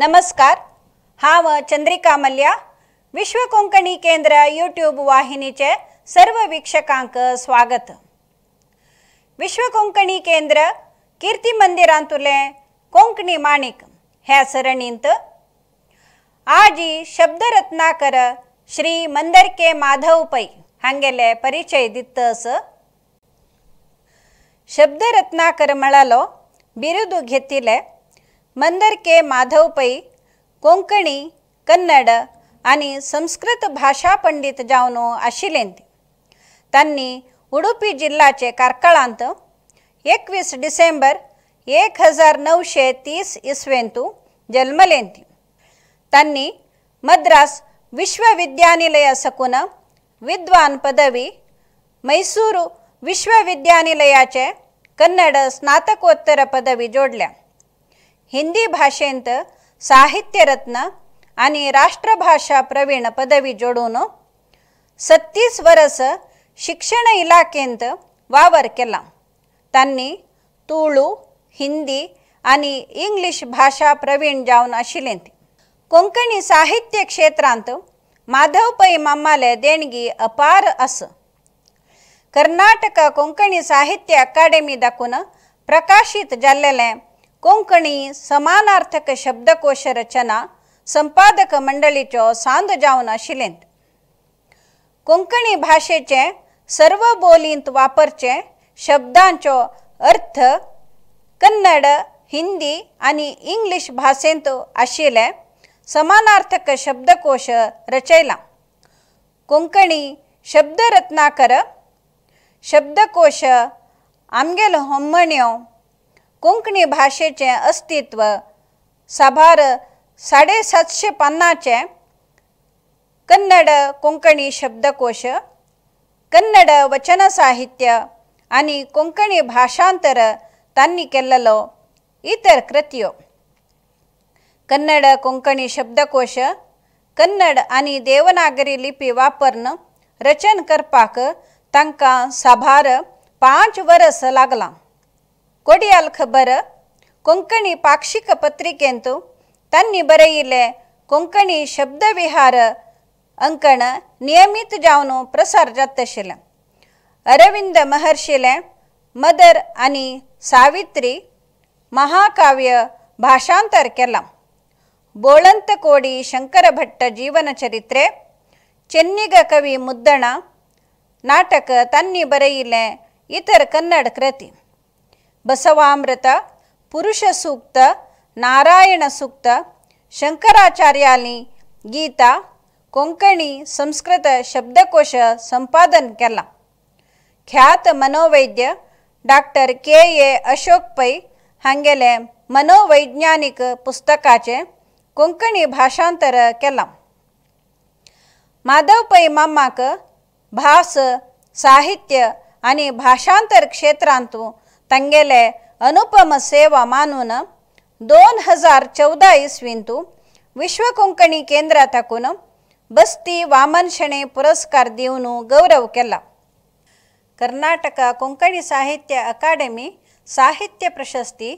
नमस्कार हाव चंद्रिका मल्या, विश्व कोंकणी केंद्र यूट्यूब वाहिनीचे सर्व विक्षकांक स्वागत विश्व कोंकणी केंद्र कीर्ती मंदिरांतुलें कोंकणी माणिक ह्या सरणींत आजी शब्दरत्नाकर श्री मंदर के माधव पै हांगेले परिचय दित्तस शब्द रत्नाकर म्हणालो बिरुदू घेतिले मंदर के माधवपै कोंकणी कन्नड आणि संस्कृत भाषा पंडित जावनो आशिल्लेंत त्यांनी उडुपी जिल्ह्याचे कारकाळांत एकवीस डिसेंबर एक हजार नऊशे तीस इसवेंतू जन्मलेंती त्यांनी मद्रास विश्वविद्यानिलय सकून विद्वान पदवी मैसूर विश्वविद्यानिलयाचे कन्नड स्नातकोत्तर पदवी जोडल्या हिंदी भाषेंत रत्न आणि राष्ट्रभाषा प्रवीण पदवी जोडून सत्तीस वरस शिक्षण इलाकेंत वावर केला त्यांनी तुळू हिंदी आणि इंग्लिश भाषा प्रवीण जाऊन आशिल्लें कोंकणी साहित्य क्षेत्रांत माधव पै मामाले देणगी अपार अस कर्नाटक कोंकणी साहित्य अकाडेमी दाखवून प्रकाशित जाल्लेलें कोंकणी समानार्थक शब्दकोश रचना संपादक मंडळीच्यो सांद जावन आशिल्लें कोंकणी भाशेचे सर्व बोलींत वापरचे शब्दांचो अर्थ कन्नड हिंदी आणि इंग्लिश भाषेंत आशिल्ले समानार्थक शब्दकोश रचयला कोंकणी शब्दरत्नाकर शब्दकोश आमगेलो होमण्यो कोंकणी भाषेचे अस्तित्व साबार साडे सातशे पन्नाचे कन्नड कोंकणी शब्दकोश कन्नड वचन साहित्य आणि कोंकणी भाषांतर तांणी केलेलो इतर कृत्यो कन्नड कोंकणी शब्दकोश कन्नड आणि देवनागरी लिपी वापरून रचन करपाक तांकां साभार पांच वरस लागलां ಕೊಡಿಯಾಲ್ ಖಬ್ಬರ ಕೊಂಕಣಿ ಪಾಕ್ಷಿಕ ಪತ್ರಿಕೆಂತು ತನ್ನಿ ಬರೆಯಿಲೆ ಕೊಂಕಣಿ ಶಬ್ದವಿಹಾರ ಅಂಕಣ ನಿಯಮಿತ ಜಾವನು ಪ್ರಸಾರ ಜಾತಶಿಲೆ ಅರವಿಂದ ಮಹರ್ಷಿಲೆ ಮದರ್ ಅನಿ ಸಾವಿತ್ರಿ ಮಹಾಕಾವ್ಯ ಭಾಷಾಂತರ ಕೆಲ ಬೋಳಂತ ಕೋಡಿ ಶಂಕರ ಭಟ್ಟ ಜೀವನ ಚರಿತ್ರೆ ಚೆನ್ನಿಗ ಕವಿ ಮುದ್ದಣ ನಾಟಕ ತನ್ನಿ ಬರೆಯಿಲೆ ಇತರ ಕನ್ನಡ ಕೃತಿ बसवामृत पुरुषसूक्त सूक्त, नारायण सूक्त, कोंकणी गीता, कोंकणी संस्कृत शब्दकोश संपादन केला ख्यात मनोवैद्य डॉक्टर के ए अशोक पै हांगेले मनोवैज्ञानिक पुस्तकाचे कोंकणी भाषांतर केला माधव पै मामाक भास साहित्य आणि भाषांतर क्षेत्रात तंगेले अनुपम सेवा मानून दोन हजार चौदा विश्व विश्वकोंकणी केंद्रा ताकून बस्ती वामनशणे पुरस्कार देऊन गौरव केला कर्नाटक कोंकणी साहित्य अकादमी साहित्य प्रशस्ती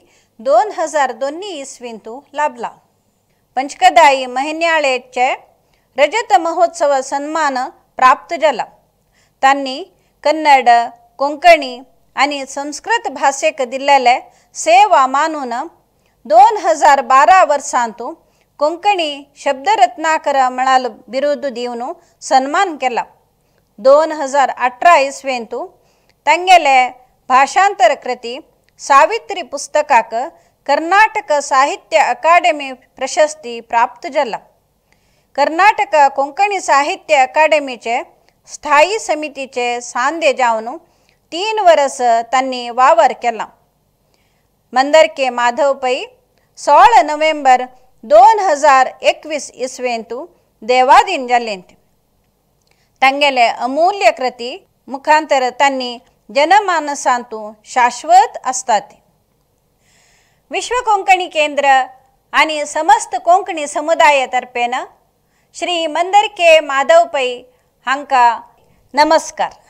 दोन हजार दोन्ही इसवींतू लाभला पंचकदाई महिन्याळेचे रजत महोत्सव सन्मान प्राप्त जाला त्यांनी कन्नड कोंकणी आणि संस्कृत भाषेक दिलेले सेवा मानून दोन हजार बारा वर्सांत कोंकणी शब्दरत्नाकर म्हणाल बिरुद दिवन सन्मान केला दोन हजार अठरा इसवेंतू तांगेले भाषांतर कृती सावित्री पुस्तकाक कर्नाटक साहित्य अकाडेमी प्रशस्ती प्राप्त झाला कर्नाटक कोंकणी साहित्य ಅಕಾಡೆಮಿಚೆ स्थायी समितीचे सांदे जावनू तीन वरस त्यांनी वावर केला मंदरके माधव पै सोळा नोव्हेंबर दोन हजार एकवीस इसवेंतू देवादीन जाल्लेंत तांगेले अमूल्य कृती मुखांतर त्यांनी जनमानसांतू शाश्वत असतात विश्व कोंकणी केंद्र आणि समस्त कोंकणी समुदायातर्फेन श्री मंदर के माधव पै नमस्कार